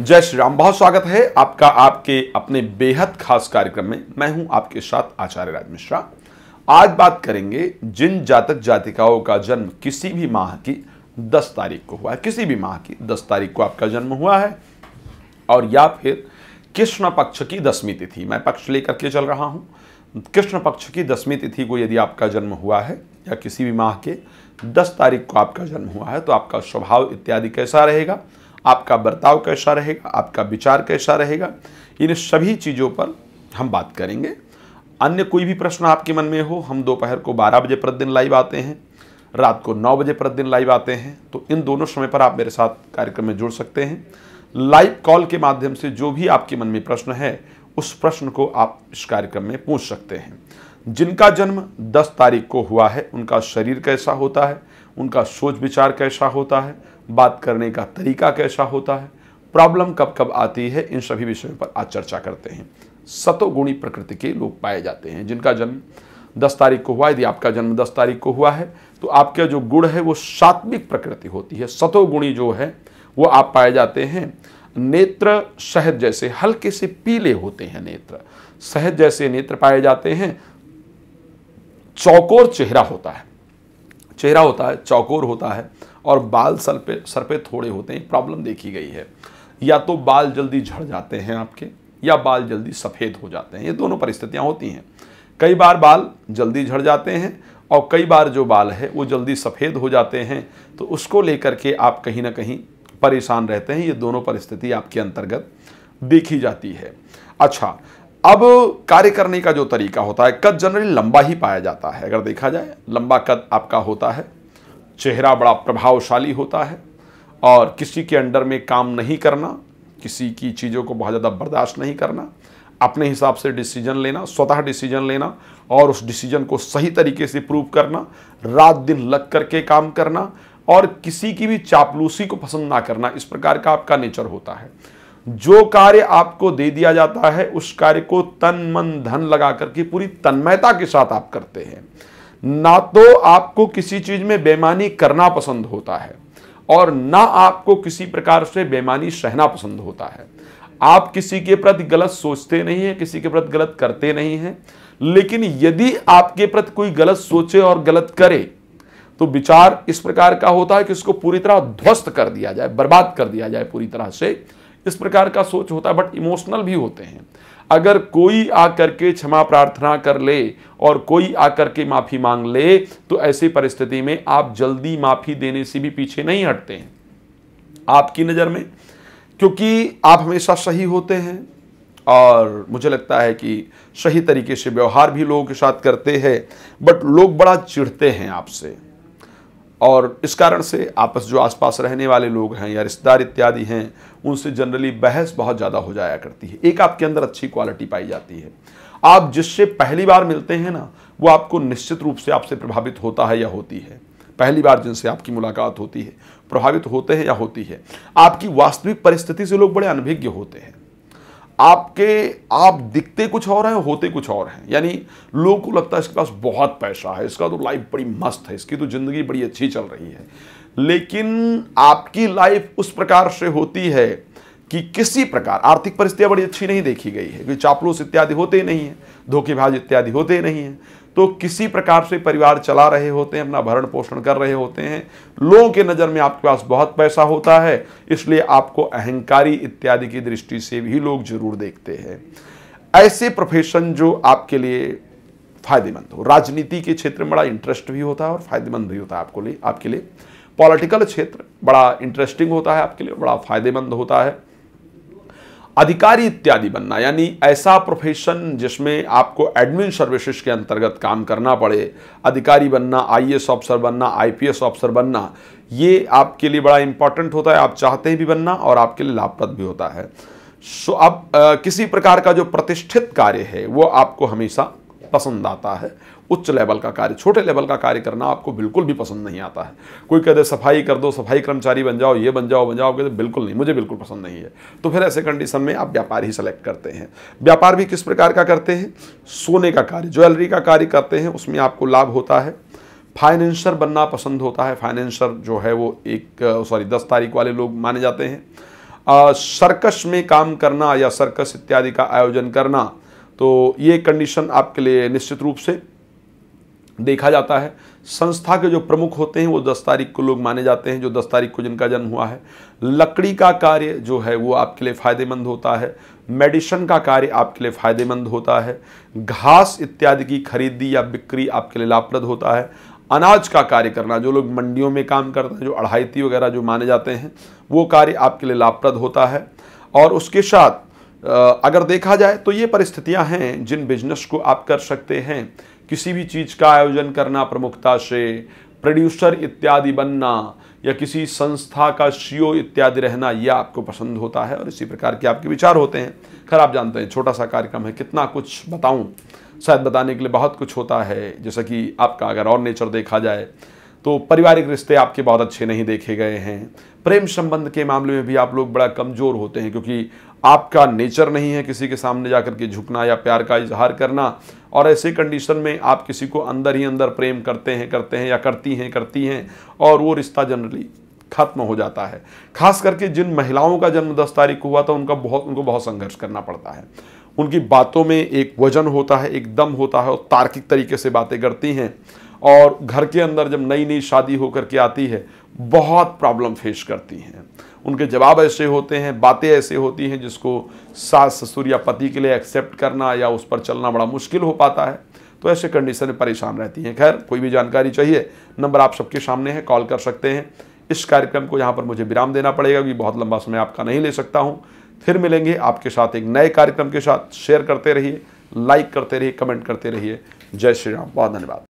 जय श्री राम बहुत स्वागत है आपका आपके अपने बेहद खास कार्यक्रम में मैं हूं आपके साथ आचार्य राज मिश्रा आज बात करेंगे जिन जातक जातिकाओं का जन्म किसी भी माह की 10 तारीख को हुआ है किसी भी माह की 10 तारीख को आपका जन्म हुआ है और या फिर कृष्ण पक्ष की दसवीं तिथि मैं पक्ष लेकर के चल रहा हूँ कृष्ण पक्ष की दसवीं तिथि को यदि आपका जन्म हुआ है या किसी भी माह के दस तारीख को आपका जन्म हुआ है तो आपका स्वभाव इत्यादि कैसा रहेगा आपका बर्ताव कैसा रहेगा आपका विचार कैसा रहेगा इन सभी चीज़ों पर हम बात करेंगे अन्य कोई भी प्रश्न आपके मन में हो हम दोपहर को 12 बजे प्रतिदिन लाइव आते हैं रात को 9 बजे प्रतिदिन लाइव आते हैं तो इन दोनों समय पर आप मेरे साथ कार्यक्रम में जुड़ सकते हैं लाइव कॉल के माध्यम से जो भी आपके मन में प्रश्न है उस प्रश्न को आप इस कार्यक्रम में पूछ सकते हैं जिनका जन्म 10 तारीख को हुआ है उनका शरीर कैसा होता है उनका सोच विचार कैसा होता है बात करने का तरीका कैसा होता है प्रॉब्लम कब कब आती है इन सभी विषयों पर आज चर्चा करते हैं सतोगुणी प्रकृति के लोग पाए जाते हैं जिनका जन्म दस तारीख को हुआ यदि आपका जन्म दस तारीख को हुआ है तो आपका जो गुण है वो सात्विक प्रकृति होती है सतोगुणी जो है वो आप पाए जाते हैं नेत्र शहद जैसे हल्के से पीले होते हैं नेत्र शहद जैसे नेत्र पाए जाते हैं चौकोर चेहरा होता है चेहरा होता है चौकोर होता है और बाल सर पे सर पे थोड़े होते हैं प्रॉब्लम देखी गई है या तो बाल जल्दी झड़ जाते हैं आपके या बाल जल्दी सफ़ेद हो जाते हैं ये दोनों परिस्थितियाँ होती हैं कई बार बाल जल्दी झड़ जाते हैं और कई बार जो बाल है वो जल्दी सफ़ेद हो जाते हैं तो उसको लेकर के आप कहीं ना कहीं परेशान रहते हैं ये दोनों परिस्थिति आपके अंतर्गत देखी जाती है अच्छा अब कार्य करने का जो तरीका होता है कद जनरली लंबा ही पाया जाता है अगर देखा जाए लंबा कद आपका होता है चेहरा बड़ा प्रभावशाली होता है और किसी के अंडर में काम नहीं करना किसी की चीज़ों को बहुत ज़्यादा बर्दाश्त नहीं करना अपने हिसाब से डिसीजन लेना स्वतः डिसीजन लेना और उस डिसीजन को सही तरीके से प्रूव करना रात दिन लग करके काम करना और किसी की भी चापलूसी को पसंद ना करना इस प्रकार का आपका नेचर होता है जो कार्य आपको दे दिया जाता है उस कार्य को तन मन धन लगा करके पूरी तन्मयता के साथ आप करते हैं ना तो आपको किसी चीज में बेमानी करना पसंद होता है और ना आपको किसी प्रकार से बेमानी सहना पसंद होता है आप किसी के प्रति गलत सोचते नहीं हैं किसी के प्रति गलत करते नहीं हैं लेकिन यदि आपके प्रति कोई गलत सोचे और गलत करे तो विचार इस प्रकार का होता है कि उसको पूरी तरह ध्वस्त कर दिया जाए बर्बाद कर दिया जाए पूरी तरह से इस प्रकार का सोच होता है बट इमोशनल भी होते हैं अगर कोई आकर के क्षमा प्रार्थना कर ले और कोई आकर के माफ़ी मांग ले तो ऐसी परिस्थिति में आप जल्दी माफ़ी देने से भी पीछे नहीं हटते हैं आपकी नज़र में क्योंकि आप हमेशा सही होते हैं और मुझे लगता है कि सही तरीके से व्यवहार भी लोगों के साथ करते हैं बट लोग बड़ा चिढ़ते हैं आपसे और इस कारण से आपस जो आसपास रहने वाले लोग हैं या रिश्तेदार इत्यादि हैं उनसे जनरली बहस बहुत ज़्यादा हो जाया करती है एक आपके अंदर अच्छी क्वालिटी पाई जाती है आप जिससे पहली बार मिलते हैं ना वो आपको निश्चित रूप से आपसे प्रभावित होता है या होती है पहली बार जिनसे आपकी मुलाकात होती है प्रभावित होते हैं या होती है आपकी वास्तविक परिस्थिति से लोग बड़े अनभिज्ञ होते हैं आपके आप दिखते कुछ और हैं होते कुछ और हैं यानी लोगों को लगता है इसके पास बहुत पैसा है इसका तो लाइफ बड़ी मस्त है इसकी तो ज़िंदगी बड़ी अच्छी चल रही है लेकिन आपकी लाइफ उस प्रकार से होती है कि किसी प्रकार आर्थिक परिस्थितियां बड़ी अच्छी नहीं देखी गई है क्योंकि चापलूस इत्यादि होते नहीं है धोखेबाज इत्यादि होते नहीं है तो किसी प्रकार से परिवार चला रहे होते हैं अपना भरण पोषण कर रहे होते हैं लोगों के नज़र में आपके पास बहुत पैसा होता है इसलिए आपको अहंकारी इत्यादि की दृष्टि से भी लोग जरूर देखते हैं ऐसे प्रोफेशन जो आपके लिए फायदेमंद हो राजनीति के क्षेत्र में बड़ा इंटरेस्ट भी होता है और फायदेमंद भी होता है आपको लिए आपके लिए पॉलिटिकल क्षेत्र बड़ा इंटरेस्टिंग होता है आपके लिए बड़ा फायदेमंद होता है अधिकारी इत्यादि बनना यानी ऐसा प्रोफेशन जिसमें आपको एडमिन सर्विसेज के अंतर्गत काम करना पड़े अधिकारी बनना आईएएस ऑफिसर बनना आईपीएस ऑफिसर बनना ये आपके लिए बड़ा इंपॉर्टेंट होता है आप चाहते हैं भी बनना और आपके लिए लाभप्रद भी होता है सो अब किसी प्रकार का जो प्रतिष्ठित कार्य है वो आपको हमेशा पसंद आता है उच्च लेवल का कार्य छोटे लेवल का कार्य करना आपको बिल्कुल भी पसंद नहीं आता है कोई कह दे सफाई कर दो सफाई कर्मचारी बन जाओ ये बन जाओ बन जाओ कहते बिल्कुल नहीं मुझे बिल्कुल पसंद नहीं है तो फिर ऐसे कंडीशन में आप व्यापार ही सेलेक्ट करते हैं व्यापार भी किस प्रकार का करते हैं सोने का कार्य ज्वेलरी का कार्य करते हैं उसमें आपको लाभ होता है फाइनेंशियर बनना पसंद होता है फाइनेंशियर जो है वो एक सॉरी दस तारीख वाले लोग माने जाते हैं सर्कस में काम करना या सर्कस इत्यादि का आयोजन करना तो ये कंडीशन आपके लिए निश्चित रूप से देखा जाता है संस्था के जो प्रमुख होते हैं वो दस तारीख को लोग माने जाते हैं जो दस तारीख को जिनका जन्म हुआ है लकड़ी का कार्य जो है वो आपके लिए फ़ायदेमंद होता है मेडिसन का कार्य आपके लिए फ़ायदेमंद होता है घास इत्यादि की खरीदी या बिक्री आपके लिए लाभप्रद होता है अनाज का कार्य करना जो लोग मंडियों में काम करते हैं जो अढ़ाईती वगैरह जो माने जाते हैं वो कार्य आपके लिए लाभप्रद होता है और उसके साथ अगर देखा जाए तो ये परिस्थितियां हैं जिन बिजनेस को आप कर सकते हैं किसी भी चीज़ का आयोजन करना प्रमुखता से प्रोड्यूसर इत्यादि बनना या किसी संस्था का सीईओ e इत्यादि रहना यह आपको पसंद होता है और इसी प्रकार के आपके विचार होते हैं खैर आप जानते हैं छोटा सा कार्यक्रम है कितना कुछ बताऊं शायद बताने के लिए बहुत कुछ होता है जैसा कि आपका अगर और नेचर देखा जाए तो पारिवारिक रिश्ते आपके बहुत अच्छे नहीं देखे गए हैं प्रेम संबंध के मामले में भी आप लोग बड़ा कमज़ोर होते हैं क्योंकि आपका नेचर नहीं है किसी के सामने जाकर के झुकना या प्यार का इजहार करना और ऐसे कंडीशन में आप किसी को अंदर ही अंदर प्रेम करते हैं करते हैं या करती हैं करती हैं और वो रिश्ता जनरली खत्म हो जाता है खास करके जिन महिलाओं का जन्म दस तारीख को हुआ था उनका बहुत उनको बहुत संघर्ष करना पड़ता है उनकी बातों में एक वजन होता है एक दम होता है और तार्किक तरीके से बातें करती हैं और घर के अंदर जब नई नई शादी होकर के आती है बहुत प्रॉब्लम फेस करती हैं उनके जवाब ऐसे होते हैं बातें ऐसे होती हैं जिसको सास ससुर या पति के लिए एक्सेप्ट करना या उस पर चलना बड़ा मुश्किल हो पाता है तो ऐसे कंडीशन में परेशान रहती हैं खैर कोई भी जानकारी चाहिए नंबर आप सबके सामने है कॉल कर सकते हैं इस कार्यक्रम को यहाँ पर मुझे विराम देना पड़ेगा क्योंकि बहुत लंबा समय आपका नहीं ले सकता हूँ फिर मिलेंगे आपके साथ एक नए कार्यक्रम के साथ शेयर करते रहिए लाइक करते रहिए कमेंट करते रहिए जय श्री राम बहुत धन्यवाद